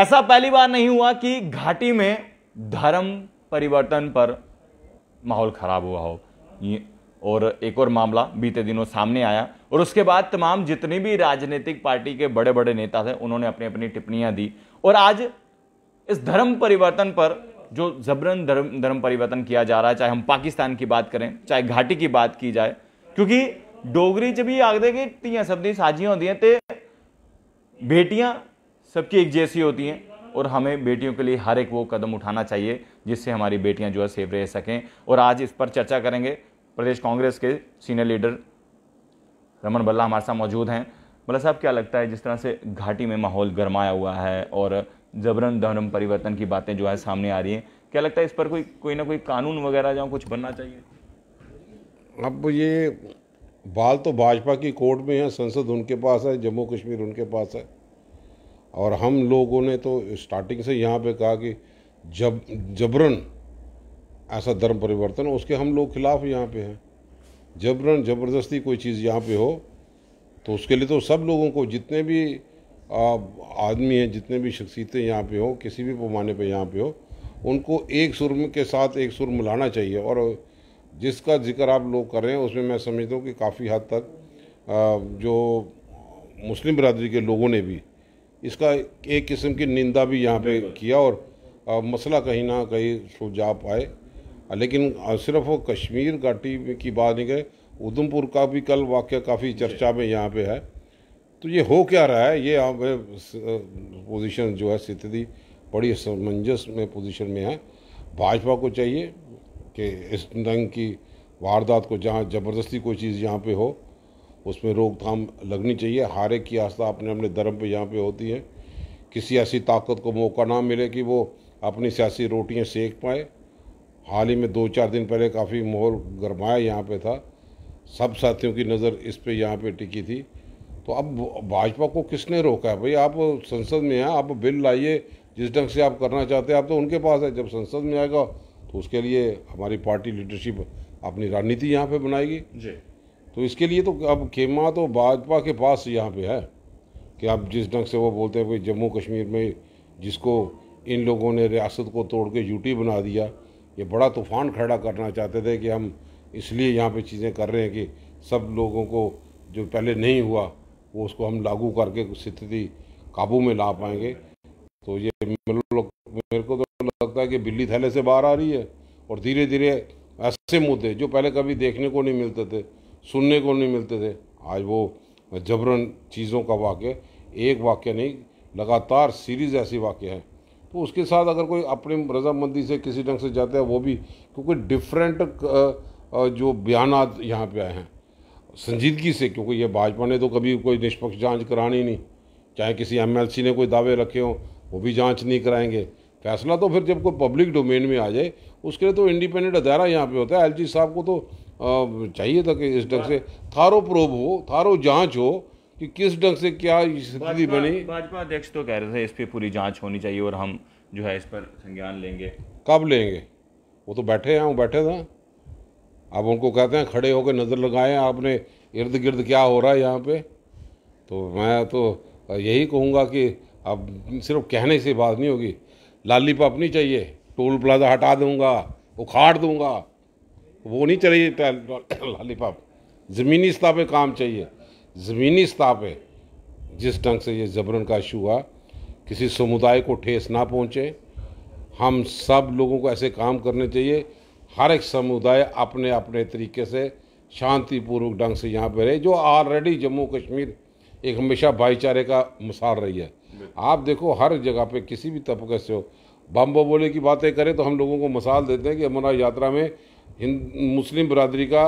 ऐसा पहली बार नहीं हुआ कि घाटी में धर्म परिवर्तन पर माहौल खराब हुआ हो और एक और मामला बीते दिनों सामने आया और उसके बाद तमाम जितनी भी राजनीतिक पार्टी के बड़े बड़े नेता थे उन्होंने अपनी अपनी टिप्पणियां दी और आज इस धर्म परिवर्तन पर जो जबरन धर्म धर्म परिवर्तन किया जा रहा है चाहे हम पाकिस्तान की बात करें चाहे घाटी की बात की जाए क्योंकि डोगरी च भी आखते कि ਧੀਆਂ ਸਭ साझियां होती हैं तो बेटियाँ सबकी एक जैसी होती हैं और हमें बेटियों के लिए हर एक वो कदम उठाना चाहिए जिससे हमारी बेटियां जो है सेफ रह सकें और आज इस पर चर्चा करेंगे प्रदेश कांग्रेस के सीनियर लीडर रमन बल्ला हमारे साथ मौजूद हैं बल्ला साहब क्या लगता है जिस तरह से घाटी में माहौल गर्माया हुआ है और जबरन धर्म परिवर्तन की बातें जो है सामने आ रही हैं क्या लगता है इस पर कोई कोई ना कोई कानून वगैरह जो कुछ बनना चाहिए अब ये बाल तो भाजपा की कोर्ट में है संसद उनके पास है जम्मू कश्मीर उनके पास है और हम लोगों ने तो स्टार्टिंग से यहाँ पे कहा कि जब जबरन ऐसा धर्म परिवर्तन उसके हम लोग खिलाफ यहाँ पे हैं जबरन ज़बरदस्ती कोई चीज़ यहाँ पे हो तो उसके लिए तो सब लोगों को जितने भी आदमी हैं जितने भी शख्सियतें यहाँ पे हो किसी भी पैमाने पे यहाँ पे हो उनको एक सुर के साथ एक सुर मिलाना चाहिए और जिसका जिक्र आप लोग कर रहे हैं उसमें मैं समझता हूँ कि काफ़ी हद तक जो मुस्लिम बरदरी के लोगों ने भी इसका एक किस्म की निंदा भी यहाँ पे किया और आ, मसला कहीं ना कहीं सुलझा पाए लेकिन सिर्फ वो कश्मीर घाटी की बात नहीं गए उधमपुर का भी कल वाक्य काफ़ी चर्चा में यहाँ पे है तो ये हो क्या रहा है ये यहाँ पे पोजीशन जो है स्थिति बड़ी समंजस में पोजीशन में है भाजपा को चाहिए कि इस ढंग की वारदात को जहाँ ज़बरदस्ती कोई चीज़ यहाँ पे हो उसमें रोकथाम लगनी चाहिए हारे की आस्था अपने अपने धर्म पे यहाँ पे होती है किसी ऐसी ताकत को मौका ना मिले कि वो अपनी सियासी रोटियाँ सेक पाए हाल ही में दो चार दिन पहले काफ़ी माहौल गरमाया यहाँ पे था सब साथियों की नज़र इस पे यहाँ पे टिकी थी तो अब भाजपा को किसने रोका है भाई आप संसद में हैं आप बिल लाइए जिस ढंग से आप करना चाहते हैं आप तो उनके पास है जब संसद में आएगा तो उसके लिए हमारी पार्टी लीडरशिप अपनी रणनीति यहाँ पे बनाएगी जी तो इसके लिए तो अब खेमा तो भाजपा के पास यहाँ पे है कि आप जिस ढंग से वो बोलते हैं कि जम्मू कश्मीर में जिसको इन लोगों ने रियासत को तोड़ के यूटी बना दिया ये बड़ा तूफान खड़ा करना चाहते थे कि हम इसलिए यहाँ पे चीज़ें कर रहे हैं कि सब लोगों को जो पहले नहीं हुआ वो उसको हम लागू करके स्थिति काबू में ला पाएंगे तो ये मेरे को तो लगता है कि बिल्ली थैले से बाहर आ रही है और धीरे धीरे ऐसे मुद्दे जो पहले कभी देखने को नहीं मिलते थे सुनने को नहीं मिलते थे आज वो जबरन चीज़ों का वाक्य एक वाक्य नहीं लगातार सीरीज़ ऐसी वाक्य है तो उसके साथ अगर कोई अपने रजामंदी से किसी ढंग से जाता है वो भी क्योंकि डिफरेंट जो बयान यहाँ पे आए हैं संजीदगी से क्योंकि ये भाजपा ने तो कभी कोई निष्पक्ष जांच करानी नहीं चाहे किसी एमएलसी ने कोई दावे रखे हों वो भी जांच नहीं कराएंगे फैसला तो फिर जब कोई पब्लिक डोमेन में आ जाए उसके लिए तो इंडिपेंडेंट अदारा यहाँ पे होता है एलजी साहब को तो चाहिए था कि इस ढंग से थारो प्रोब हो थारो जांच हो कि किस ढंग से क्या स्थिति बनी भाजपा अध्यक्ष तो कह रहे थे इस पर पूरी जांच होनी चाहिए और हम जो है इस पर संज्ञान लेंगे कब लेंगे वो तो बैठे हैं वो बैठे थे आप उनको कहते हैं खड़े होकर नज़र लगाएं आपने इर्द गिर्द क्या हो रहा है यहाँ पे तो मैं तो यही कहूँगा कि अब सिर्फ कहने से बात नहीं होगी पाप नहीं चाहिए टोल प्लाजा हटा दूंगा उखाड़ दूँगा वो नहीं चाहिए लॉलीपॉप ज़मीनी सतह पर काम चाहिए ज़मीनी सतह पर जिस ढंग से ये जबरन का इशू हुआ किसी समुदाय को ठेस ना पहुँचे हम सब लोगों को ऐसे काम करने चाहिए हर एक समुदाय अपने अपने तरीके से शांतिपूर्वक ढंग से यहाँ पर रहे जो ऑलरेडी जम्मू कश्मीर एक हमेशा भाईचारे का मिसाल रही है आप देखो हर जगह पे किसी भी तबके से हो बम बोले की बातें करें तो हम लोगों को मिसाल देते हैं कि अमरनाथ यात्रा में हिंद मुस्लिम बरदरी का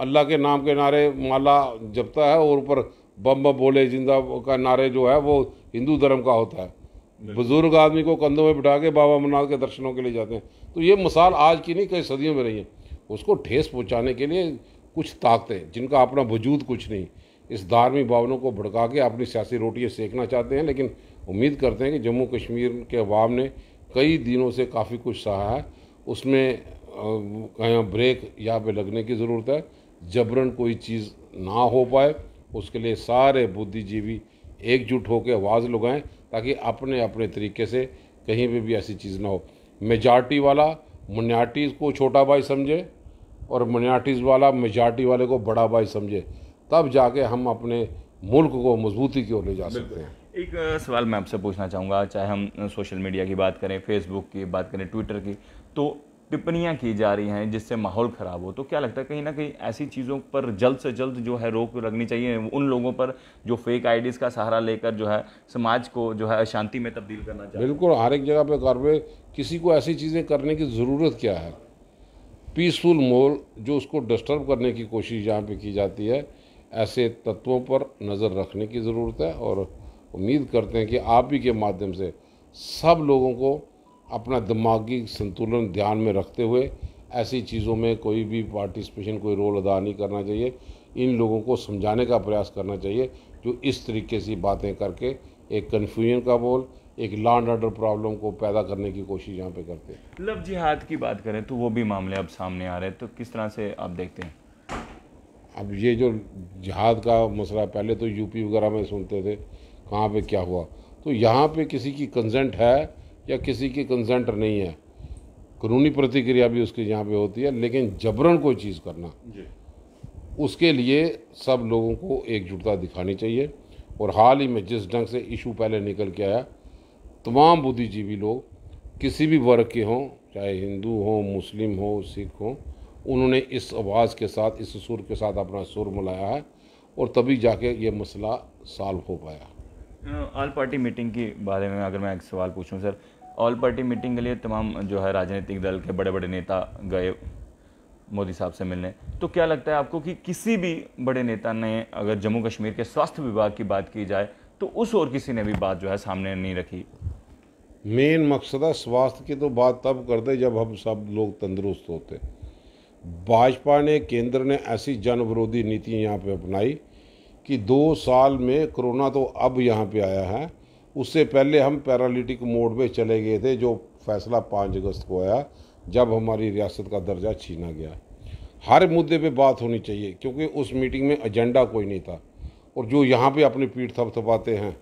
अल्लाह के नाम के नारे माला जपता है और ऊपर बम बम बोले जिंदा का नारे जो है वो हिंदू धर्म का होता है बुजुर्ग आदमी को कंधों में बिठा के बाबा अमरनाथ के दर्शनों के लिए जाते हैं तो ये मिसाल आज की नहीं कई सदियों में रही है उसको ठेस पहुँचाने के लिए कुछ ताकतें जिनका अपना वजूद कुछ नहीं इस धार्मिक भावनों को भड़का के अपनी सियासी रोटियाँ सेकना चाहते हैं लेकिन उम्मीद करते हैं कि जम्मू कश्मीर के अवाम ने कई दिनों से काफ़ी कुछ सहा है उसमें कहीं ब्रेक यहाँ पे लगने की ज़रूरत है जबरन कोई चीज़ ना हो पाए उसके लिए सारे बुद्धिजीवी एकजुट होकर आवाज़ लगाएं ताकि अपने अपने तरीके से कहीं पे भी ऐसी चीज़ ना हो मेजॉरिटी वाला मनार्टीज़ को छोटा भाई समझे और मनाटीज़ वाला मेजॉरिटी वाले को बड़ा भाई समझे तब जाके हम अपने मुल्क को मजबूती की ओर ले जा सकते हैं एक सवाल मैं आपसे पूछना चाहूँगा चाहे हम सोशल मीडिया की बात करें फेसबुक की बात करें ट्विटर की तो टिप्पणियाँ की जा रही हैं जिससे माहौल ख़राब हो तो क्या लगता है कहीं ना कहीं ऐसी चीज़ों पर जल्द से जल्द जो है रोक लगनी चाहिए उन लोगों पर जो फेक आईडीज़ का सहारा लेकर जो है समाज को जो है अशांति में तब्दील करना चाहिए बिल्कुल हर एक जगह पर कार्रवाई किसी को ऐसी चीज़ें करने की ज़रूरत क्या है पीसफुल मोल जो उसको डिस्टर्ब करने की कोशिश यहाँ पर की जाती है ऐसे तत्वों पर नज़र रखने की ज़रूरत है और उम्मीद करते हैं कि आप ही के माध्यम से सब लोगों को अपना दिमागी संतुलन ध्यान में रखते हुए ऐसी चीज़ों में कोई भी पार्टिसिपेशन कोई रोल अदा नहीं करना चाहिए इन लोगों को समझाने का प्रयास करना चाहिए जो इस तरीके से बातें करके एक कन्फ्यूजन का बोल एक लैंड ऑर्डर प्रॉब्लम को पैदा करने की कोशिश यहाँ पे करते हैं लव जिहाद की बात करें तो वो भी मामले अब सामने आ रहे हैं तो किस तरह से आप देखते हैं अब ये जो जिहाद का मसला पहले तो यूपी वगैरह में सुनते थे कहाँ पे क्या हुआ तो यहाँ पे किसी की कंजेंट है या किसी की कंसेंट नहीं है कानूनी प्रतिक्रिया भी उसकी यहाँ पे होती है लेकिन जबरन कोई चीज़ करना उसके लिए सब लोगों को एकजुटता दिखानी चाहिए और हाल ही में जिस ढंग से इशू पहले निकल के आया तमाम बुद्धिजीवी लोग किसी भी वर्ग के हों चाहे हिंदू हों मुस्लिम हो सिख हों उन्होंने इस आवाज़ के साथ इस सुर के साथ अपना सुर मिलाया है और तभी जाके ये मसला सॉल्व हो पाया ऑल पार्टी मीटिंग के बारे में अगर मैं एक सवाल पूछूं सर ऑल पार्टी मीटिंग के लिए तमाम जो है राजनीतिक दल के बड़े बड़े नेता गए मोदी साहब से मिलने तो क्या लगता है आपको कि किसी भी बड़े नेता ने अगर जम्मू कश्मीर के स्वास्थ्य विभाग की बात की जाए तो उस और किसी ने भी बात जो है सामने नहीं रखी मेन मकसद है स्वास्थ्य की तो बात तब करते जब हम सब लोग तंदुरुस्त होते भाजपा ने केंद्र ने ऐसी जन विरोधी नीति यहाँ पे अपनाई कि दो साल में कोरोना तो अब यहाँ पे आया है उससे पहले हम पैरालिटिक मोड में चले गए थे जो फैसला पाँच अगस्त को आया जब हमारी रियासत का दर्जा छीना गया हर मुद्दे पे बात होनी चाहिए क्योंकि उस मीटिंग में एजेंडा कोई नहीं था और जो यहाँ पे अपनी पीठ थपथपाते हैं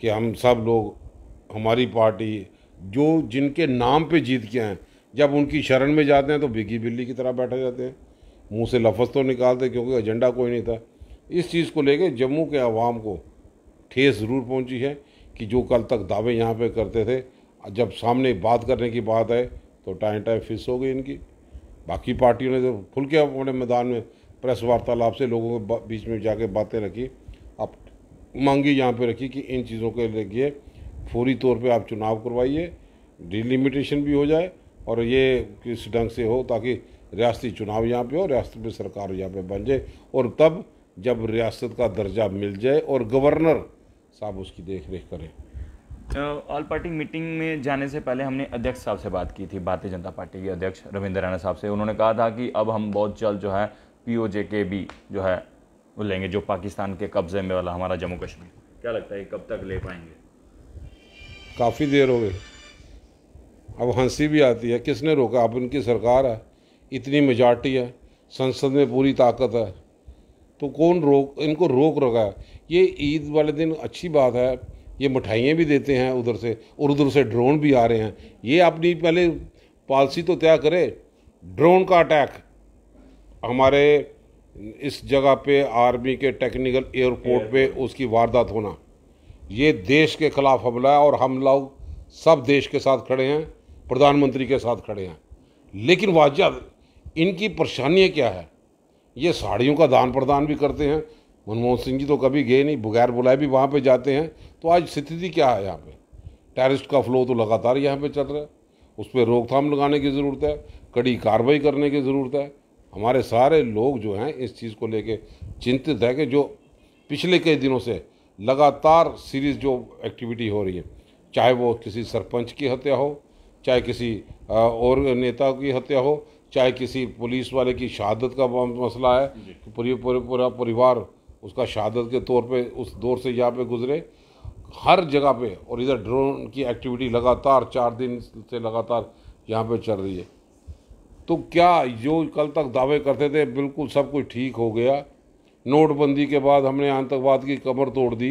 कि हम सब लोग हमारी पार्टी जो जिनके नाम पे जीत के हैं जब उनकी शरण में जाते हैं तो बिगी बिल्ली की तरह बैठे जाते हैं मुंह से लफज तो निकालते क्योंकि एजेंडा कोई नहीं था इस चीज़ को लेके जम्मू के आवाम को ठेस ज़रूर पहुंची है कि जो कल तक दावे यहाँ पे करते थे जब सामने बात करने की बात है तो टाइम टाइम फिस हो गई इनकी बाकी पार्टियों ने तो खुल के अपने मैदान में प्रेस वार्तालाप से लोगों के बीच में जाके बातें रखी अब मांगी यहाँ पे रखी कि इन चीज़ों के लिए फौरी तौर पे आप चुनाव करवाइए डिलिमिटेशन भी हो जाए और ये किस ढंग से हो ताकि रियासती चुनाव यहाँ पे हो रियासत में सरकार यहाँ पे बन जाए और तब जब रियासत का दर्जा मिल जाए और गवर्नर साहब उसकी देख रेख करें ऑल पार्टी मीटिंग में जाने से पहले हमने अध्यक्ष साहब से बात की थी भारतीय जनता पार्टी के अध्यक्ष रविंद्र राणा साहब से उन्होंने कहा था कि अब हम बहुत जल्द जो है पी ओ जे के भी जो है वो लेंगे जो पाकिस्तान के कब्जे में वाला हमारा जम्मू कश्मीर क्या लगता है कब तक ले पाएंगे काफ़ी देर हो गई अब हंसी भी आती है किसने रोका अब उनकी सरकार है इतनी मेजॉरिटी है संसद में पूरी ताकत है तो कौन रोक इनको रोक रखा है ये ईद वाले दिन अच्छी बात है ये मिठाइयाँ भी देते हैं उधर से और उधर से ड्रोन भी आ रहे हैं ये अपनी पहले पॉलिसी तो तय करे ड्रोन का अटैक हमारे इस जगह पे आर्मी के टेक्निकल एयरपोर्ट पे उसकी वारदात होना ये देश के खिलाफ हमला है और हम लोग सब देश के साथ खड़े हैं प्रधानमंत्री के साथ खड़े हैं लेकिन वाजह इनकी परेशानियाँ क्या है ये साड़ियों का दान प्रदान भी करते हैं मनमोहन सिंह जी तो कभी गए नहीं बगैर बुलाए भी वहाँ पे जाते हैं तो आज स्थिति क्या है यहाँ पे टेररिस्ट का फ्लो तो लगातार यहाँ पे चल रहा है उस पर रोकथाम लगाने की ज़रूरत है कड़ी कार्रवाई करने की ज़रूरत है हमारे सारे लोग जो हैं इस चीज़ को लेके चिंतित है कि जो पिछले कई दिनों से लगातार सीरीज जो एक्टिविटी हो रही है चाहे वो किसी सरपंच की हत्या हो चाहे किसी और नेता की हत्या हो चाहे किसी पुलिस वाले की शहादत का मसला है कि पूरी पूरा परिवार उसका शहादत के तौर पे उस दौर से यहाँ पे गुजरे हर जगह पे और इधर ड्रोन की एक्टिविटी लगातार चार दिन से लगातार यहाँ पे चल रही है तो क्या जो कल तक दावे करते थे बिल्कुल सब कुछ ठीक हो गया नोटबंदी के बाद हमने आतंकवाद की कमर तोड़ दी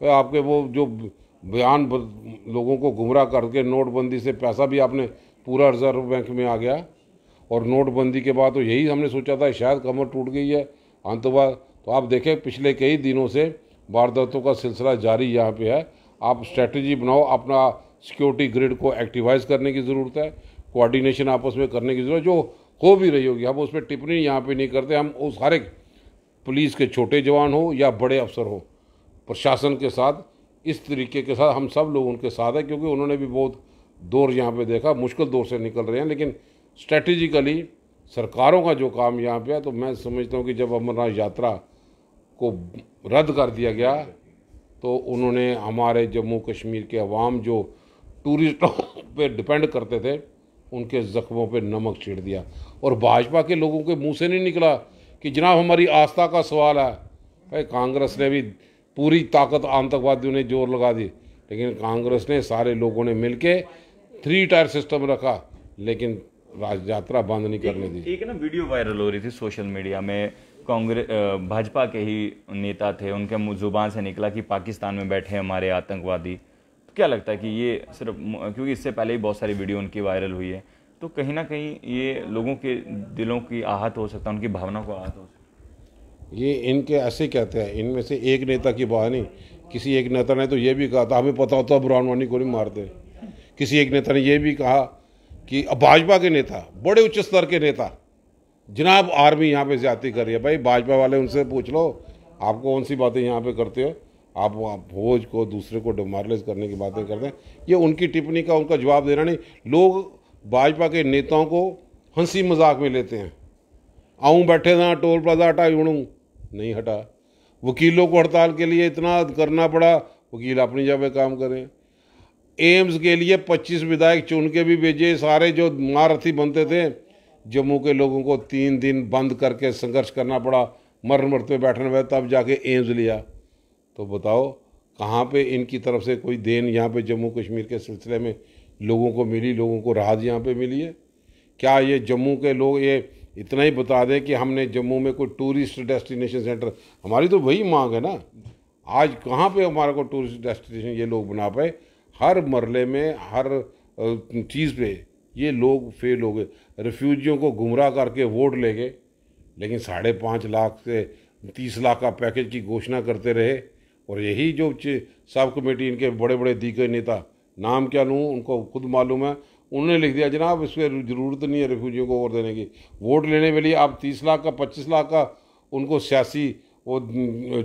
तो आपके वो जो बयान लोगों को गुमराह करके नोटबंदी से पैसा भी आपने पूरा रिजर्व बैंक में आ गया और नोटबंदी के बाद तो यही हमने सोचा था शायद कमर टूट गई है आतंकवाद तो आप देखें पिछले कई दिनों से वारदातों का सिलसिला जारी यहाँ पे है आप स्ट्रेटजी बनाओ अपना सिक्योरिटी ग्रिड को एक्टिवाइज करने की ज़रूरत है कोऑर्डिनेशन आपस में करने की ज़रूरत जो हो भी रही होगी हम उस पर टिप्पणी यहाँ पे नहीं करते हम उस हर एक पुलिस के छोटे जवान हो या बड़े अफसर हो प्रशासन के साथ इस तरीके के साथ हम सब लोग उनके साथ हैं क्योंकि उन्होंने भी बहुत दौर यहाँ पे देखा मुश्किल दौर से निकल रहे हैं लेकिन स्ट्रेटिजिकली सरकारों का जो काम यहाँ पे है तो मैं समझता हूँ कि जब अमरनाथ यात्रा को रद्द कर दिया गया तो उन्होंने हमारे जम्मू कश्मीर के अवाम जो टूरिस्टों पे डिपेंड करते थे उनके ज़ख्मों पे नमक छीड़ दिया और भाजपा के लोगों के मुंह से नहीं निकला कि जनाब हमारी आस्था का सवाल है भाई कांग्रेस ने भी पूरी ताकत आतंकवादियों ने जोर लगा दी लेकिन कांग्रेस ने सारे लोगों ने मिल के थ्री टायर सिस्टम रखा लेकिन राज यात्रा बंद नहीं करने दी एक ना वीडियो वायरल हो रही थी सोशल मीडिया में कांग्रेस भाजपा के ही नेता थे उनके जुबान से निकला कि पाकिस्तान में बैठे हमारे आतंकवादी तो क्या लगता है कि ये सिर्फ क्योंकि इससे पहले ही बहुत सारी वीडियो उनकी वायरल हुई है तो कहीं ना कहीं ये लोगों के दिलों की आहत हो सकता है उनकी भावना को आहत हो सकता ये इनके ऐसे कहते हैं इनमें से एक नेता की बात नहीं किसी एक नेता ने तो ये भी कहा था हमें पता होता ब्राह्मणी को नहीं मारते किसी एक नेता ने यह भी कहा कि अब भाजपा के नेता बड़े उच्च स्तर के नेता जनाब आर्मी यहाँ पे ज्यादा कर रही है भाई भाजपा वाले उनसे पूछ लो आप कौन सी बातें यहाँ पे करते हो आप भोज को दूसरे को डिमारलाइज करने की बातें करते हैं ये उनकी टिप्पणी का उनका जवाब देना नहीं लोग भाजपा के नेताओं को हंसी मजाक में लेते हैं आऊँ बैठे ना टोल प्लाजा हटा उड़ूँ नहीं हटा वकीलों को हड़ताल के लिए इतना करना पड़ा वकील अपनी जगह काम करें एम्स के लिए 25 विधायक चुन के भी भेजे सारे जो महारथी बनते थे जम्मू के लोगों को तीन दिन बंद करके संघर्ष करना पड़ा मरण मरते बैठने में तब जाके एम्स लिया तो बताओ कहाँ पे इनकी तरफ से कोई देन यहाँ पे जम्मू कश्मीर के सिलसिले में लोगों को मिली लोगों को राहत यहाँ पे मिली है क्या ये जम्मू के लोग ये इतना ही बता दें कि हमने जम्मू में कोई टूरिस्ट डेस्टिनेशन सेंटर हमारी तो वही मांग है ना आज कहाँ पे हमारा को टूरिस्ट डेस्टिनेशन ये लोग बना पाए हर मरले में हर चीज़ पे ये लोग फेल हो गए रेफ्यूजियों को गुमराह करके वोट ले गए लेकिन साढ़े पाँच लाख से तीस लाख का पैकेज की घोषणा करते रहे और यही जो सब कमेटी इनके बड़े बड़े दीगर नेता नाम क्या लूँ उनको खुद मालूम है उन्होंने लिख दिया जनाब इस पर ज़रूरत नहीं है रेफ्यूजियों को वोट देने की वोट लेने के लिए आप तीस लाख का पच्चीस लाख का उनको सियासी वो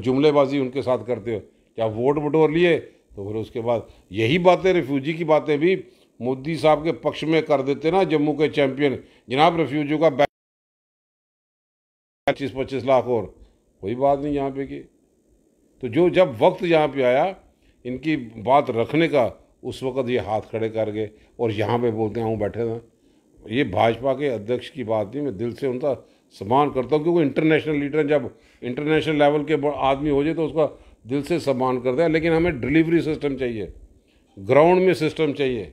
जुमलेबाजी उनके साथ करते हो क्या वोट बटोर लिए तो फिर उसके बाद यही बातें रिफ्यूजी की बातें भी मोदी साहब के पक्ष में कर देते ना जम्मू के चैंपियन जनाब रिफ्यूजियों का बैच पच्चीस पच्चीस लाख और कोई बात नहीं यहाँ पे की तो जो जब वक्त यहाँ पे आया इनकी बात रखने का उस वक्त ये हाथ खड़े कर गए और यहाँ पे बोलते हैं हूँ बैठे ना ये भाजपा के अध्यक्ष की बात नहीं मैं दिल से उनका सम्मान करता हूँ क्योंकि इंटरनेशनल लीडर जब इंटरनेशनल लेवल के आदमी हो जाए तो उसका दिल से सम्मान करते हैं लेकिन हमें डिलीवरी सिस्टम चाहिए ग्राउंड में सिस्टम चाहिए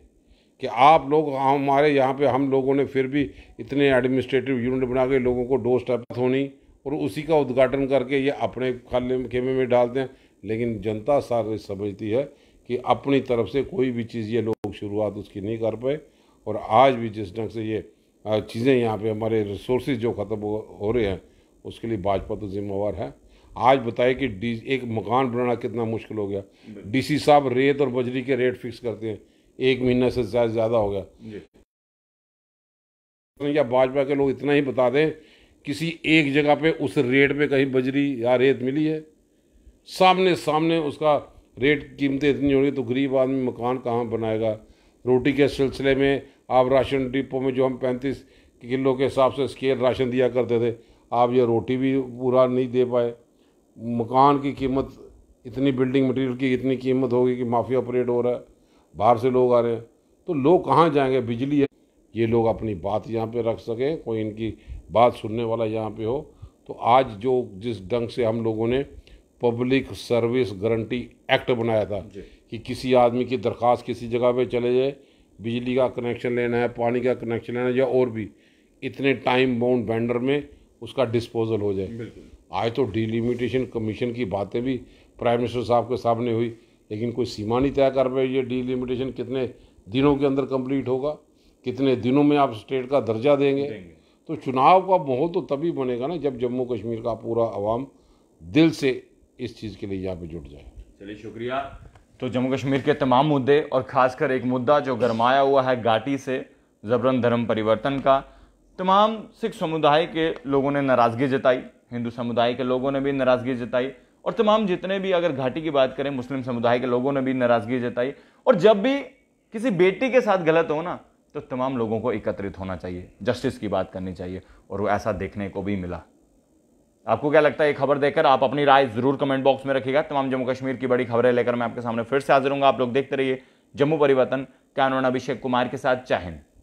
कि आप लोग हमारे यहाँ पे हम लोगों ने फिर भी इतने एडमिनिस्ट्रेटिव यूनिट बना के लोगों को डोर स्टेप तो होनी और उसी का उद्घाटन करके ये अपने खाले खेमे में डालते हैं लेकिन जनता सारे समझती है कि अपनी तरफ से कोई भी चीज़ ये लोग शुरुआत उसकी नहीं कर पाए और आज भी जिस ढंग से ये चीज़ें यहाँ पे हमारे रिसोर्स जो ख़त्म हो रहे हैं उसके लिए भाजपा तो जिम्मेवार है आज बताए कि डी एक मकान बनाना कितना मुश्किल हो गया डीसी साहब रेत और बजरी के रेट फिक्स करते हैं एक महीना से ज़्यादा हो गया या भाजपा के लोग इतना ही बता दें किसी एक जगह पे उस रेट पे कहीं बजरी या रेत मिली है सामने सामने उसका रेट कीमतें इतनी होगी तो गरीब आदमी मकान कहाँ बनाएगा रोटी के सिलसिले में आप राशन डिपो में जो हम पैंतीस किलो के हिसाब से स्केल राशन दिया करते थे आप ये रोटी भी पूरा नहीं दे पाए मकान की कीमत इतनी बिल्डिंग मटेरियल की इतनी कीमत होगी कि माफिया ऑपरेट हो रहा है बाहर से लोग आ रहे हैं तो लोग कहाँ जाएंगे बिजली है ये लोग अपनी बात यहाँ पे रख सकें कोई इनकी बात सुनने वाला यहाँ पे हो तो आज जो जिस ढंग से हम लोगों ने पब्लिक सर्विस गारंटी एक्ट बनाया था कि किसी आदमी की दरख्वास्त किसी जगह पे चले जाए बिजली का कनेक्शन लेना है पानी का कनेक्शन लेना है या और भी इतने टाइम बाउंड बैंडर में उसका डिस्पोजल हो जाए बिल्कुल आज तो डिलिमिटेशन कमीशन की बातें भी प्राइम मिनिस्टर साहब के सामने हुई लेकिन कोई सीमा नहीं तय कर पाई ये डिलिमिटेशन कितने दिनों के अंदर कंप्लीट होगा कितने दिनों में आप स्टेट का दर्जा देंगे, देंगे। तो चुनाव का माहौल तो तभी बनेगा ना जब जम्मू कश्मीर का पूरा आवाम दिल से इस चीज़ के लिए यहाँ पर जुट जाए चलिए शुक्रिया तो जम्मू कश्मीर के तमाम मुद्दे और खासकर एक मुद्दा जो गरमाया हुआ है घाटी से जबरन धर्म परिवर्तन का तमाम सिख समुदाय के लोगों ने नाराज़गी जताई हिंदू समुदाय के लोगों ने भी नाराज़गी जताई और तमाम जितने भी अगर घाटी की बात करें मुस्लिम समुदाय के लोगों ने भी नाराज़गी जताई और जब भी किसी बेटी के साथ गलत हो ना तो तमाम लोगों को एकत्रित होना चाहिए जस्टिस की बात करनी चाहिए और वो ऐसा देखने को भी मिला आपको क्या लगता है ये खबर देखकर आप अपनी राय जरूर कमेंट बॉक्स में रखिएगा तमाम जम्मू कश्मीर की बड़ी खबरें लेकर मैं आपके सामने फिर से हाजिर हूँ आप लोग देखते रहिए जम्मू परिवर्तन कैनोन अभिषेक कुमार के साथ चाहन